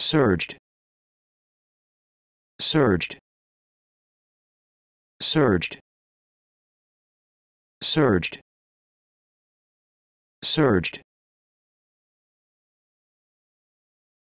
surged surged surged surged surged